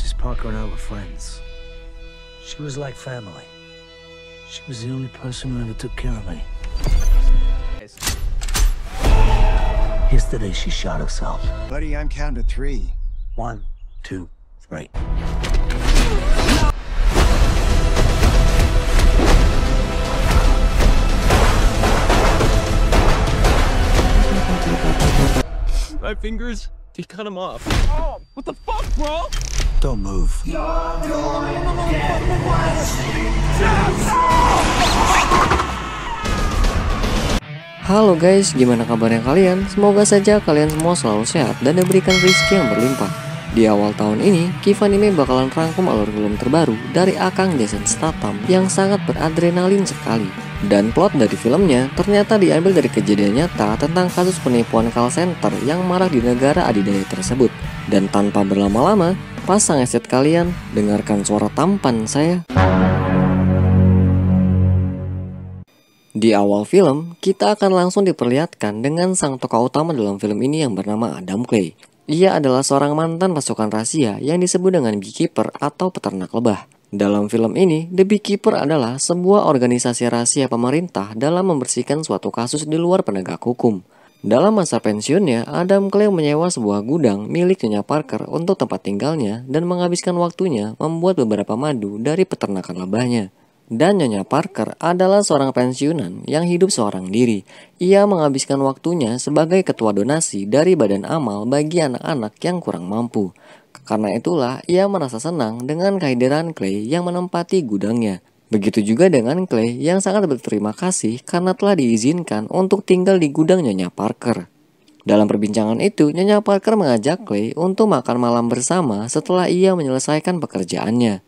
Mrs. Parker and I were friends. She was like family. She was the only person who ever took care of me. Yesterday, she shot herself. Buddy, I'm counting to three. One, two, three. My fingers. He cut him off. Oh, what the fuck, bro? Don't move. Halo guys, gimana kabarnya kalian? Semoga saja kalian semua selalu sehat dan diberikan rezeki yang berlimpah. Di awal tahun ini, Kivanime bakalan rangkum alur film terbaru dari Akang Jason Statham yang sangat beradrenalin sekali. Dan plot dari filmnya ternyata diambil dari kejadian nyata tentang kasus penipuan call center yang marak di negara adidaya tersebut. Dan tanpa berlama-lama, pasang headset kalian, dengarkan suara tampan saya. Di awal film, kita akan langsung diperlihatkan dengan sang tokoh utama dalam film ini yang bernama Adam Clay. Ia adalah seorang mantan pasukan rahasia yang disebut dengan beekeeper atau peternak lebah. Dalam film ini, The Beekeeper adalah sebuah organisasi rahasia pemerintah dalam membersihkan suatu kasus di luar penegak hukum. Dalam masa pensiunnya, Adam Clay menyewa sebuah gudang milik Nyonya Parker untuk tempat tinggalnya dan menghabiskan waktunya membuat beberapa madu dari peternakan lebahnya dan Nyonya Parker adalah seorang pensiunan yang hidup seorang diri. Ia menghabiskan waktunya sebagai ketua donasi dari badan amal bagi anak-anak yang kurang mampu. Karena itulah ia merasa senang dengan kehadiran Clay yang menempati gudangnya. Begitu juga dengan Clay yang sangat berterima kasih karena telah diizinkan untuk tinggal di gudang Nyonya Parker. Dalam perbincangan itu, Nyonya Parker mengajak Clay untuk makan malam bersama setelah ia menyelesaikan pekerjaannya.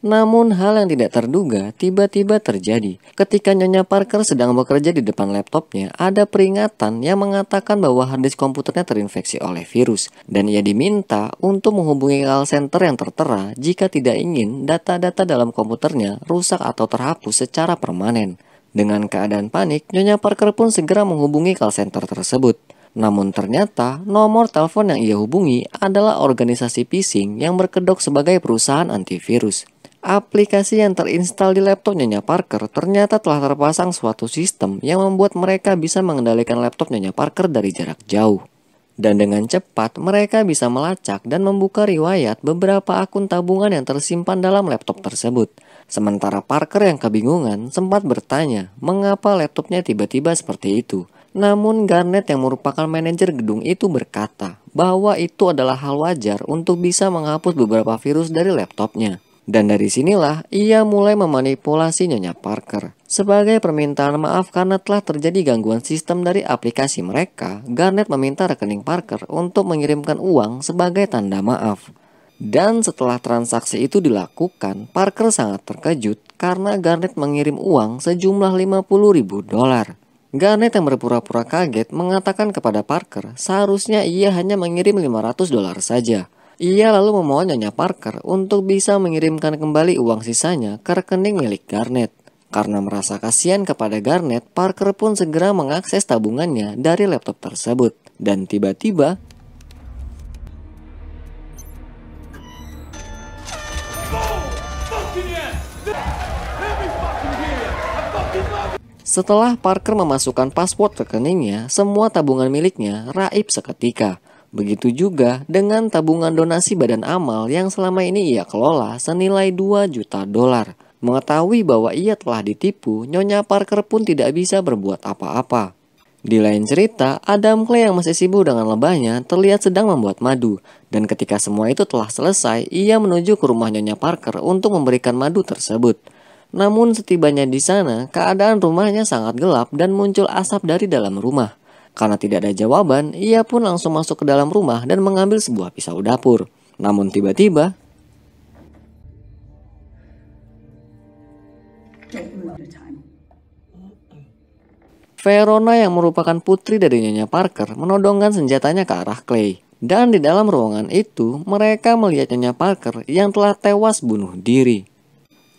Namun hal yang tidak terduga tiba-tiba terjadi. Ketika Nyonya Parker sedang bekerja di depan laptopnya, ada peringatan yang mengatakan bahwa harddisk komputernya terinfeksi oleh virus. Dan ia diminta untuk menghubungi call center yang tertera jika tidak ingin data-data dalam komputernya rusak atau terhapus secara permanen. Dengan keadaan panik, Nyonya Parker pun segera menghubungi call center tersebut. Namun ternyata nomor telepon yang ia hubungi adalah organisasi phishing yang berkedok sebagai perusahaan antivirus. Aplikasi yang terinstal di laptop Nyonya Parker ternyata telah terpasang suatu sistem yang membuat mereka bisa mengendalikan laptop Nyonya Parker dari jarak jauh. Dan dengan cepat mereka bisa melacak dan membuka riwayat beberapa akun tabungan yang tersimpan dalam laptop tersebut. Sementara Parker yang kebingungan sempat bertanya mengapa laptopnya tiba-tiba seperti itu. Namun Garnet yang merupakan manajer gedung itu berkata bahwa itu adalah hal wajar untuk bisa menghapus beberapa virus dari laptopnya. Dan dari sinilah ia mulai memanipulasi Nyonya Parker. Sebagai permintaan maaf karena telah terjadi gangguan sistem dari aplikasi mereka, Garnet meminta rekening Parker untuk mengirimkan uang sebagai tanda maaf. Dan setelah transaksi itu dilakukan, Parker sangat terkejut karena Garnet mengirim uang sejumlah 50 ribu dolar. Garnet yang berpura-pura kaget mengatakan kepada Parker seharusnya ia hanya mengirim 500 dolar saja. Ia lalu memohon Nyonya Parker untuk bisa mengirimkan kembali uang sisanya ke rekening milik Garnet. Karena merasa kasihan kepada Garnet, Parker pun segera mengakses tabungannya dari laptop tersebut. Dan tiba-tiba, Setelah Parker memasukkan password rekeningnya, semua tabungan miliknya raib seketika. Begitu juga dengan tabungan donasi badan amal yang selama ini ia kelola senilai 2 juta dolar. Mengetahui bahwa ia telah ditipu, Nyonya Parker pun tidak bisa berbuat apa-apa. Di lain cerita, Adam Clay yang masih sibuk dengan lebahnya terlihat sedang membuat madu. Dan ketika semua itu telah selesai, ia menuju ke rumah Nyonya Parker untuk memberikan madu tersebut. Namun setibanya di sana, keadaan rumahnya sangat gelap dan muncul asap dari dalam rumah. Karena tidak ada jawaban, ia pun langsung masuk ke dalam rumah dan mengambil sebuah pisau dapur. Namun tiba-tiba... Verona yang merupakan putri dari Nyonya Parker menodongkan senjatanya ke arah Clay. Dan di dalam ruangan itu, mereka melihat Nyonya Parker yang telah tewas bunuh diri.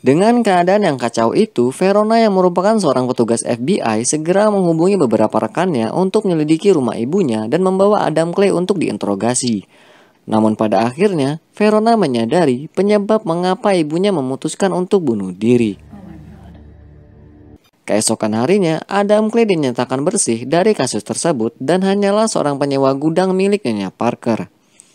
Dengan keadaan yang kacau itu, Verona yang merupakan seorang petugas FBI segera menghubungi beberapa rekannya untuk menyelidiki rumah ibunya dan membawa Adam Clay untuk diinterogasi. Namun pada akhirnya, Verona menyadari penyebab mengapa ibunya memutuskan untuk bunuh diri. Keesokan harinya, Adam Clay dinyatakan bersih dari kasus tersebut dan hanyalah seorang penyewa gudang miliknya, Parker.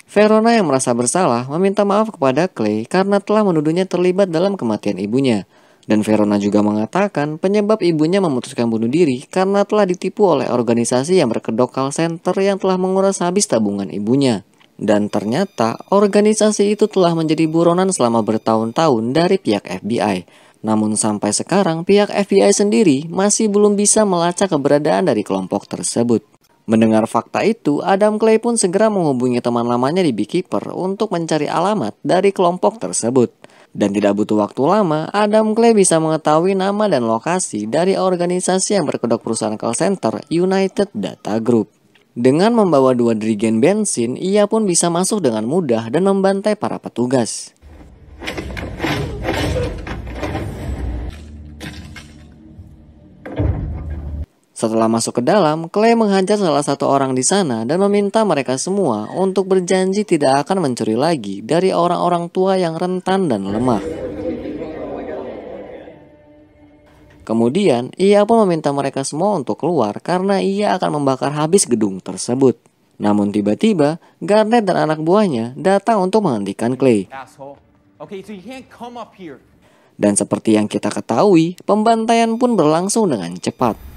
Verona yang merasa bersalah meminta maaf kepada Clay karena telah menuduhnya terlibat dalam kematian ibunya. Dan Verona juga mengatakan penyebab ibunya memutuskan bunuh diri karena telah ditipu oleh organisasi yang berkedok call center yang telah menguras habis tabungan ibunya. Dan ternyata organisasi itu telah menjadi buronan selama bertahun-tahun dari pihak FBI. Namun sampai sekarang pihak FBI sendiri masih belum bisa melacak keberadaan dari kelompok tersebut. Mendengar fakta itu, Adam Clay pun segera menghubungi teman lamanya di Beekeeper untuk mencari alamat dari kelompok tersebut. Dan tidak butuh waktu lama, Adam Clay bisa mengetahui nama dan lokasi dari organisasi yang berkedok perusahaan call center United Data Group. Dengan membawa dua dirigen bensin, ia pun bisa masuk dengan mudah dan membantai para petugas. Setelah masuk ke dalam, Clay menghajar salah satu orang di sana dan meminta mereka semua untuk berjanji tidak akan mencuri lagi dari orang-orang tua yang rentan dan lemah. Kemudian, ia pun meminta mereka semua untuk keluar karena ia akan membakar habis gedung tersebut. Namun tiba-tiba, Garnet dan anak buahnya datang untuk menghentikan Clay. Dan seperti yang kita ketahui, pembantaian pun berlangsung dengan cepat.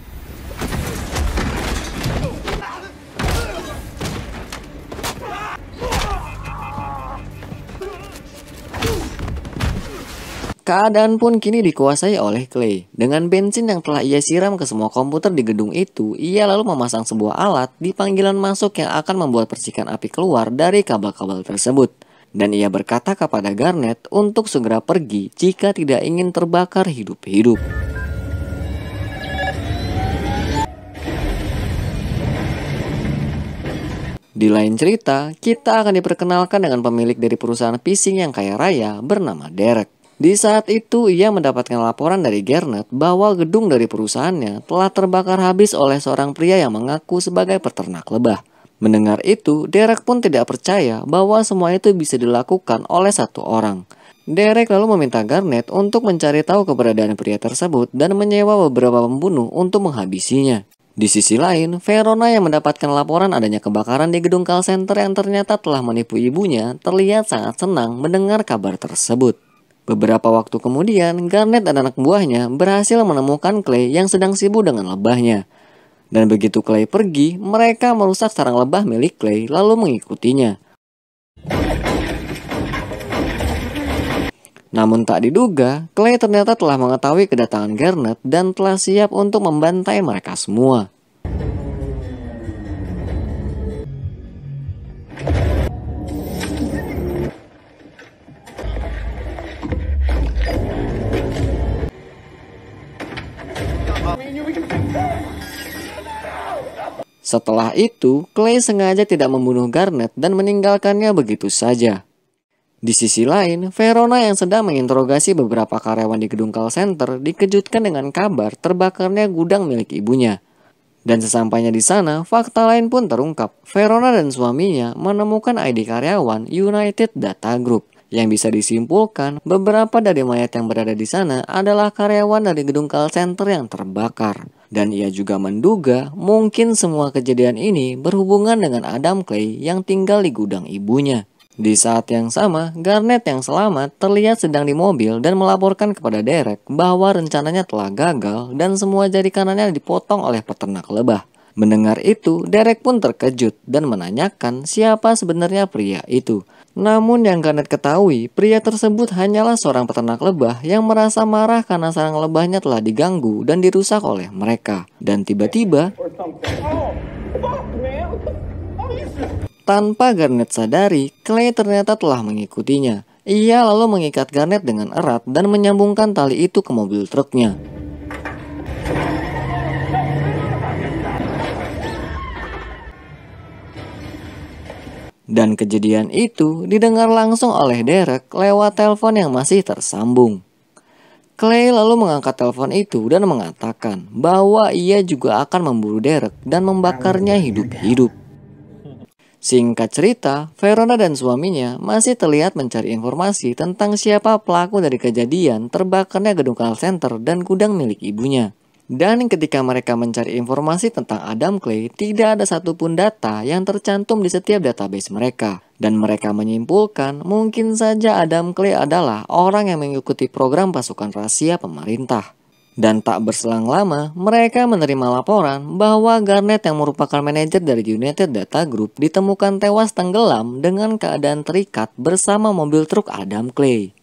Keadaan pun kini dikuasai oleh Clay. Dengan bensin yang telah ia siram ke semua komputer di gedung itu, ia lalu memasang sebuah alat di panggilan masuk yang akan membuat percikan api keluar dari kabel-kabel tersebut. Dan ia berkata kepada Garnet untuk segera pergi jika tidak ingin terbakar hidup-hidup. Di lain cerita, kita akan diperkenalkan dengan pemilik dari perusahaan phishing yang kaya raya bernama Derek. Di saat itu ia mendapatkan laporan dari Gernet bahwa gedung dari perusahaannya telah terbakar habis oleh seorang pria yang mengaku sebagai peternak lebah. Mendengar itu, Derek pun tidak percaya bahwa semua itu bisa dilakukan oleh satu orang. Derek lalu meminta Garnet untuk mencari tahu keberadaan pria tersebut dan menyewa beberapa pembunuh untuk menghabisinya. Di sisi lain, Verona yang mendapatkan laporan adanya kebakaran di gedung call center yang ternyata telah menipu ibunya terlihat sangat senang mendengar kabar tersebut. Beberapa waktu kemudian, Garnet dan anak buahnya berhasil menemukan Clay yang sedang sibuk dengan lebahnya. Dan begitu Clay pergi, mereka merusak sarang lebah milik Clay lalu mengikutinya. Namun tak diduga, Clay ternyata telah mengetahui kedatangan Garnet dan telah siap untuk membantai mereka semua. Setelah itu, Clay sengaja tidak membunuh Garnet dan meninggalkannya begitu saja. Di sisi lain, Verona yang sedang menginterogasi beberapa karyawan di gedung call center dikejutkan dengan kabar terbakarnya gudang milik ibunya. Dan sesampainya di sana, fakta lain pun terungkap. Verona dan suaminya menemukan ID karyawan United Data Group. Yang bisa disimpulkan, beberapa dari mayat yang berada di sana adalah karyawan dari gedung call center yang terbakar. Dan ia juga menduga mungkin semua kejadian ini berhubungan dengan Adam Clay yang tinggal di gudang ibunya. Di saat yang sama, Garnet yang selamat terlihat sedang di mobil dan melaporkan kepada Derek bahwa rencananya telah gagal dan semua jari kanannya dipotong oleh peternak lebah. Mendengar itu, Derek pun terkejut dan menanyakan siapa sebenarnya pria itu. Namun yang Garnet ketahui, pria tersebut hanyalah seorang peternak lebah yang merasa marah karena sarang lebahnya telah diganggu dan dirusak oleh mereka. Dan tiba-tiba, tanpa Garnet sadari, Clay ternyata telah mengikutinya. Ia lalu mengikat Garnet dengan erat dan menyambungkan tali itu ke mobil truknya. Dan kejadian itu didengar langsung oleh Derek lewat telepon yang masih tersambung. Clay lalu mengangkat telepon itu dan mengatakan bahwa ia juga akan memburu Derek dan membakarnya hidup-hidup. Singkat cerita, Verona dan suaminya masih terlihat mencari informasi tentang siapa pelaku dari kejadian terbakarnya gedung call center dan gudang milik ibunya. Dan ketika mereka mencari informasi tentang Adam Clay, tidak ada satupun data yang tercantum di setiap database mereka. Dan mereka menyimpulkan, mungkin saja Adam Clay adalah orang yang mengikuti program pasukan rahasia pemerintah. Dan tak berselang lama, mereka menerima laporan bahwa Garnet yang merupakan manajer dari United Data Group ditemukan tewas tenggelam dengan keadaan terikat bersama mobil truk Adam Clay.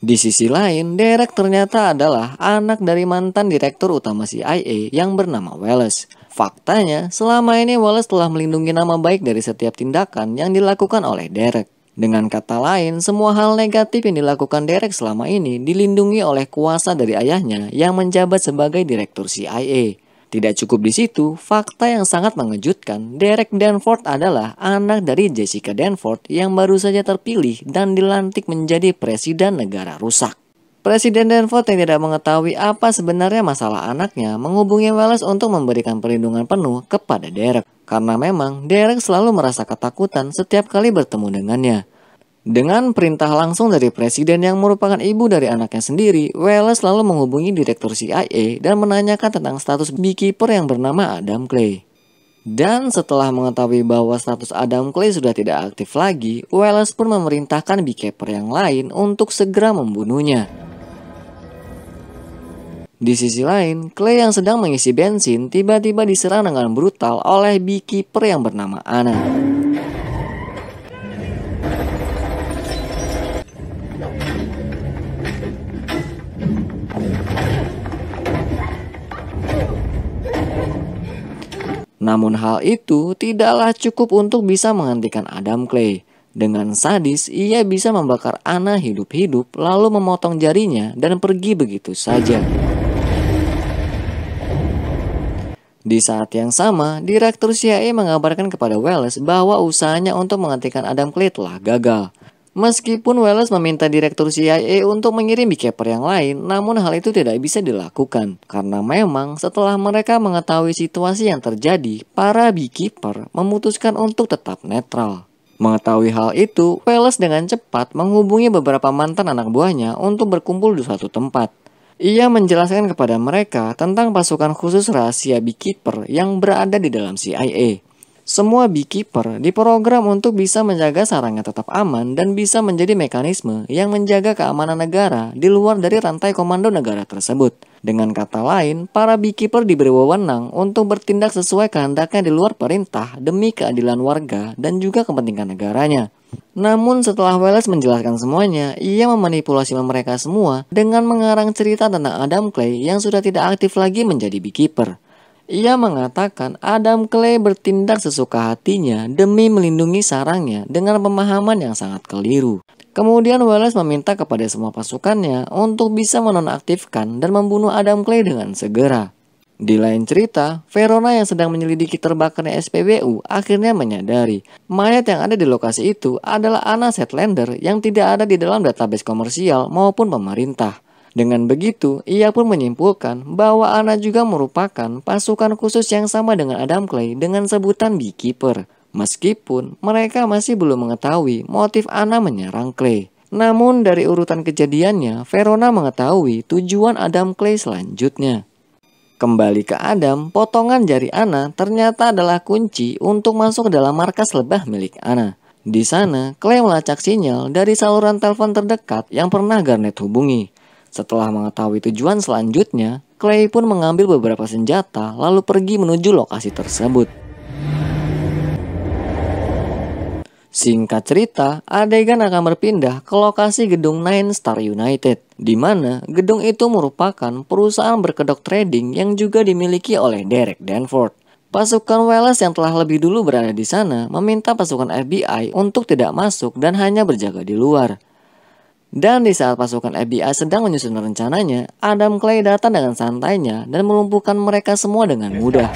Di sisi lain, Derek ternyata adalah anak dari mantan direktur utama CIA yang bernama Wallace. Faktanya, selama ini Wallace telah melindungi nama baik dari setiap tindakan yang dilakukan oleh Derek. Dengan kata lain, semua hal negatif yang dilakukan Derek selama ini dilindungi oleh kuasa dari ayahnya yang menjabat sebagai direktur CIA. Tidak cukup di situ, fakta yang sangat mengejutkan, Derek Danforth adalah anak dari Jessica Danforth yang baru saja terpilih dan dilantik menjadi presiden negara rusak. Presiden Danforth yang tidak mengetahui apa sebenarnya masalah anaknya menghubungi Wallace untuk memberikan perlindungan penuh kepada Derek. Karena memang Derek selalu merasa ketakutan setiap kali bertemu dengannya. Dengan perintah langsung dari presiden yang merupakan ibu dari anaknya sendiri, Wallace lalu menghubungi direktur CIA dan menanyakan tentang status beekeeper yang bernama Adam Clay. Dan setelah mengetahui bahwa status Adam Clay sudah tidak aktif lagi, Wallace pun memerintahkan beekeeper yang lain untuk segera membunuhnya. Di sisi lain, Clay yang sedang mengisi bensin tiba-tiba diserang dengan brutal oleh beekeeper yang bernama Anna. Namun hal itu tidaklah cukup untuk bisa menghentikan Adam Clay. Dengan sadis, ia bisa membakar Ana hidup-hidup lalu memotong jarinya dan pergi begitu saja. Di saat yang sama, Direktur CIA e mengabarkan kepada Wells bahwa usahanya untuk menghentikan Adam Clay telah gagal. Meskipun Wallace meminta direktur CIA untuk mengirim Kepler yang lain, namun hal itu tidak bisa dilakukan. Karena memang setelah mereka mengetahui situasi yang terjadi, para beekeeper memutuskan untuk tetap netral. Mengetahui hal itu, Wallace dengan cepat menghubungi beberapa mantan anak buahnya untuk berkumpul di suatu tempat. Ia menjelaskan kepada mereka tentang pasukan khusus rahasia beekeeper yang berada di dalam CIA. Semua beekeeper diprogram untuk bisa menjaga sarangnya tetap aman dan bisa menjadi mekanisme yang menjaga keamanan negara di luar dari rantai komando negara tersebut. Dengan kata lain, para beekeeper diberi wewenang untuk bertindak sesuai kehendaknya di luar perintah demi keadilan warga dan juga kepentingan negaranya. Namun setelah Wallace menjelaskan semuanya, ia memanipulasi mereka semua dengan mengarang cerita tentang Adam Clay yang sudah tidak aktif lagi menjadi beekeeper. Ia mengatakan Adam Clay bertindak sesuka hatinya demi melindungi sarangnya dengan pemahaman yang sangat keliru. Kemudian Wallace meminta kepada semua pasukannya untuk bisa menonaktifkan dan membunuh Adam Clay dengan segera. Di lain cerita, Verona yang sedang menyelidiki terbakarnya SPBU akhirnya menyadari mayat yang ada di lokasi itu adalah Anna Setlander yang tidak ada di dalam database komersial maupun pemerintah. Dengan begitu, ia pun menyimpulkan bahwa Ana juga merupakan pasukan khusus yang sama dengan Adam Clay dengan sebutan Beekeeper. Meskipun mereka masih belum mengetahui motif Ana menyerang Clay. Namun dari urutan kejadiannya, Verona mengetahui tujuan Adam Clay selanjutnya. Kembali ke Adam, potongan jari Ana ternyata adalah kunci untuk masuk ke dalam markas lebah milik Ana. Di sana, Clay melacak sinyal dari saluran telepon terdekat yang pernah Garnet hubungi. Setelah mengetahui tujuan selanjutnya, Clay pun mengambil beberapa senjata lalu pergi menuju lokasi tersebut. Singkat cerita, adegan akan berpindah ke lokasi gedung Nine Star United, di mana gedung itu merupakan perusahaan berkedok trading yang juga dimiliki oleh Derek Danford. Pasukan Wales yang telah lebih dulu berada di sana meminta pasukan FBI untuk tidak masuk dan hanya berjaga di luar. Dan di saat pasukan FBI sedang menyusun rencananya, Adam Clay datang dengan santainya dan melumpuhkan mereka semua dengan mudah.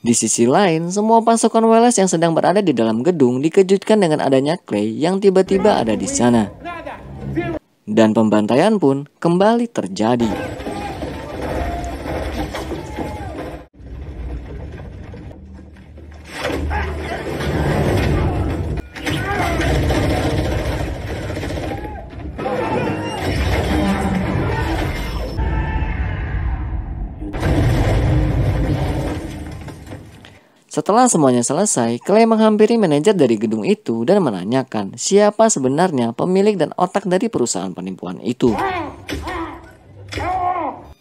Di sisi lain, semua pasukan Wallace yang sedang berada di dalam gedung dikejutkan dengan adanya Clay yang tiba-tiba ada di sana dan pembantaian pun kembali terjadi. Setelah semuanya selesai, Clay menghampiri manajer dari gedung itu dan menanyakan siapa sebenarnya pemilik dan otak dari perusahaan penipuan itu.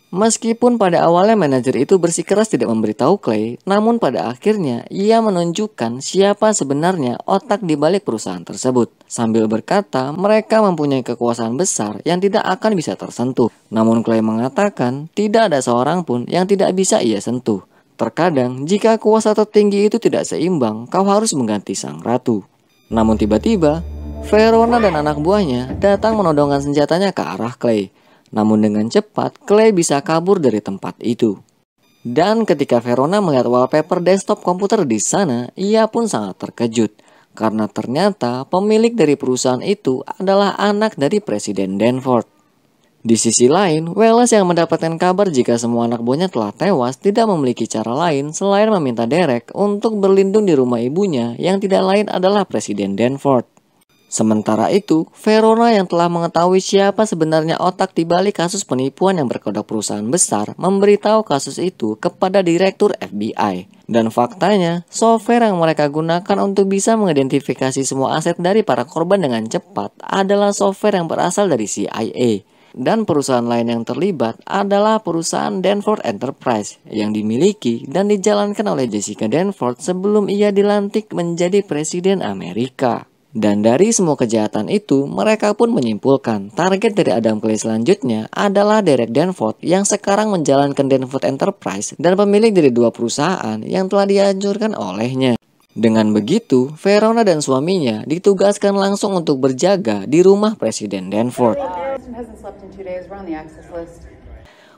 Meskipun pada awalnya manajer itu bersikeras tidak memberitahu Clay, namun pada akhirnya ia menunjukkan siapa sebenarnya otak di balik perusahaan tersebut. Sambil berkata, mereka mempunyai kekuasaan besar yang tidak akan bisa tersentuh. Namun Clay mengatakan, tidak ada seorang pun yang tidak bisa ia sentuh. Terkadang, jika kuasa tertinggi itu tidak seimbang, kau harus mengganti sang ratu. Namun tiba-tiba, Verona dan anak buahnya datang menodongkan senjatanya ke arah Clay. Namun dengan cepat, Clay bisa kabur dari tempat itu. Dan ketika Verona melihat wallpaper desktop komputer di sana, ia pun sangat terkejut. Karena ternyata pemilik dari perusahaan itu adalah anak dari Presiden Danforth. Di sisi lain, Welles yang mendapatkan kabar jika semua anak buahnya telah tewas tidak memiliki cara lain selain meminta Derek untuk berlindung di rumah ibunya yang tidak lain adalah Presiden Danford. Sementara itu, Verona yang telah mengetahui siapa sebenarnya otak di balik kasus penipuan yang berkedok perusahaan besar memberitahu kasus itu kepada Direktur FBI. Dan faktanya, software yang mereka gunakan untuk bisa mengidentifikasi semua aset dari para korban dengan cepat adalah software yang berasal dari CIA dan perusahaan lain yang terlibat adalah perusahaan Danford Enterprise yang dimiliki dan dijalankan oleh Jessica Danford sebelum ia dilantik menjadi presiden Amerika. Dan dari semua kejahatan itu, mereka pun menyimpulkan target dari Adam Clay selanjutnya adalah Derek Danford yang sekarang menjalankan Danford Enterprise dan pemilik dari dua perusahaan yang telah dihancurkan olehnya. Dengan begitu, Verona dan suaminya ditugaskan langsung untuk berjaga di rumah Presiden Danford.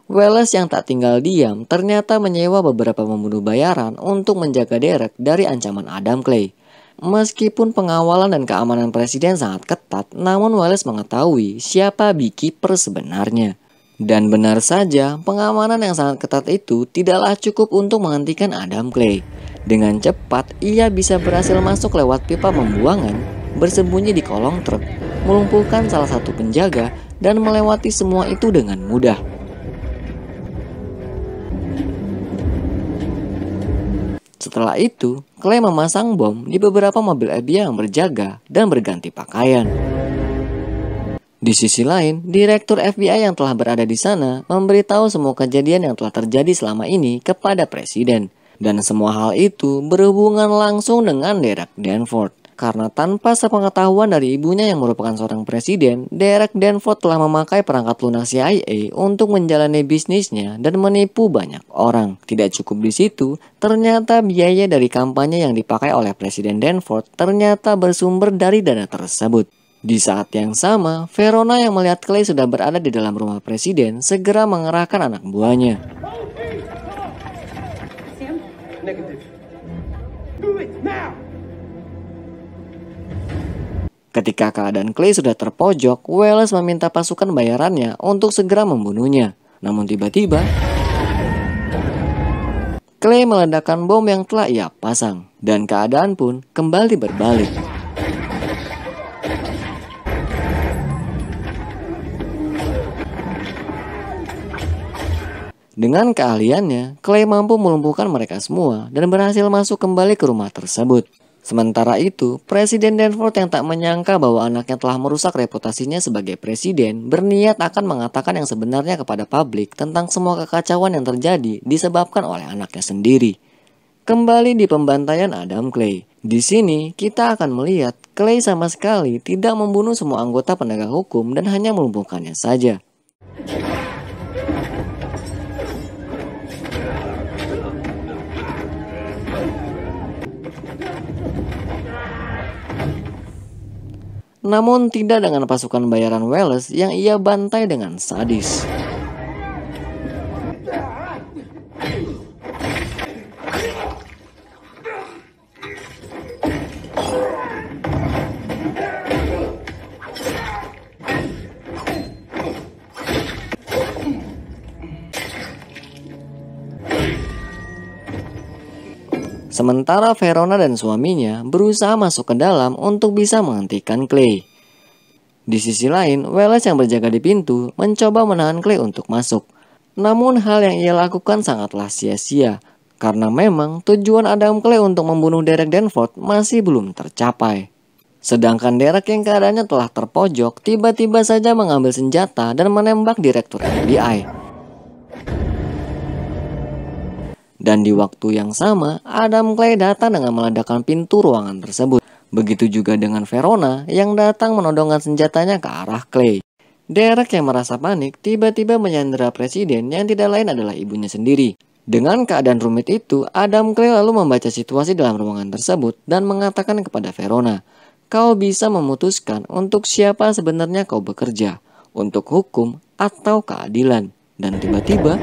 Welles yang tak tinggal diam ternyata menyewa beberapa pembunuh bayaran untuk menjaga Derek dari ancaman Adam Clay. Meskipun pengawalan dan keamanan presiden sangat ketat, namun Welles mengetahui siapa beekeeper sebenarnya. Dan benar saja, pengamanan yang sangat ketat itu tidaklah cukup untuk menghentikan Adam Clay. Dengan cepat, ia bisa berhasil masuk lewat pipa pembuangan, bersembunyi di kolong truk, melumpuhkan salah satu penjaga, dan melewati semua itu dengan mudah. Setelah itu, Clay memasang bom di beberapa mobil FBI yang berjaga dan berganti pakaian. Di sisi lain, Direktur FBI yang telah berada di sana memberitahu semua kejadian yang telah terjadi selama ini kepada Presiden. Dan semua hal itu berhubungan langsung dengan Derek Danford. Karena tanpa sepengetahuan dari ibunya yang merupakan seorang presiden, Derek Danford telah memakai perangkat lunak CIA untuk menjalani bisnisnya dan menipu banyak orang. Tidak cukup di situ, ternyata biaya dari kampanye yang dipakai oleh Presiden Danford ternyata bersumber dari dana tersebut. Di saat yang sama, Verona yang melihat Clay sudah berada di dalam rumah presiden segera mengerahkan anak buahnya. Ketika keadaan Clay sudah terpojok, Wallace meminta pasukan bayarannya untuk segera membunuhnya. Namun tiba-tiba, Clay meledakkan bom yang telah ia pasang, dan keadaan pun kembali berbalik. Dengan keahliannya, Clay mampu melumpuhkan mereka semua dan berhasil masuk kembali ke rumah tersebut. Sementara itu, Presiden Danforth yang tak menyangka bahwa anaknya telah merusak reputasinya sebagai presiden, berniat akan mengatakan yang sebenarnya kepada publik tentang semua kekacauan yang terjadi disebabkan oleh anaknya sendiri. Kembali di pembantaian Adam Clay. Di sini, kita akan melihat Clay sama sekali tidak membunuh semua anggota penegak hukum dan hanya melumpuhkannya saja. namun tidak dengan pasukan bayaran Wales yang ia bantai dengan sadis. Sementara Verona dan suaminya berusaha masuk ke dalam untuk bisa menghentikan Clay. Di sisi lain, Wallace yang berjaga di pintu mencoba menahan Clay untuk masuk. Namun hal yang ia lakukan sangatlah sia-sia, karena memang tujuan Adam Clay untuk membunuh Derek Danford masih belum tercapai. Sedangkan Derek yang keadaannya telah terpojok, tiba-tiba saja mengambil senjata dan menembak Direktur FBI. Dan di waktu yang sama, Adam Clay datang dengan meledakkan pintu ruangan tersebut. Begitu juga dengan Verona yang datang menodongkan senjatanya ke arah Clay. Derek yang merasa panik tiba-tiba menyandera presiden yang tidak lain adalah ibunya sendiri. Dengan keadaan rumit itu, Adam Clay lalu membaca situasi dalam ruangan tersebut dan mengatakan kepada Verona, kau bisa memutuskan untuk siapa sebenarnya kau bekerja, untuk hukum atau keadilan. Dan tiba-tiba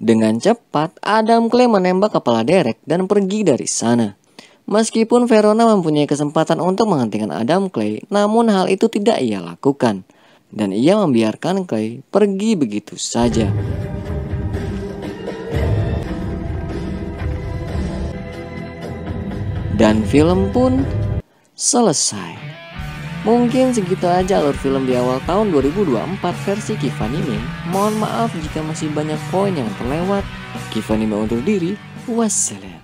Dengan cepat, Adam Clay menembak kepala Derek dan pergi dari sana. Meskipun Verona mempunyai kesempatan untuk menghentikan Adam Clay, namun hal itu tidak ia lakukan. Dan ia membiarkan Clay pergi begitu saja. Dan film pun selesai. Mungkin segitu aja alur film di awal tahun 2024 versi Kivanime. Mohon maaf jika masih banyak poin yang terlewat. Kivanime undur diri. Wassalam.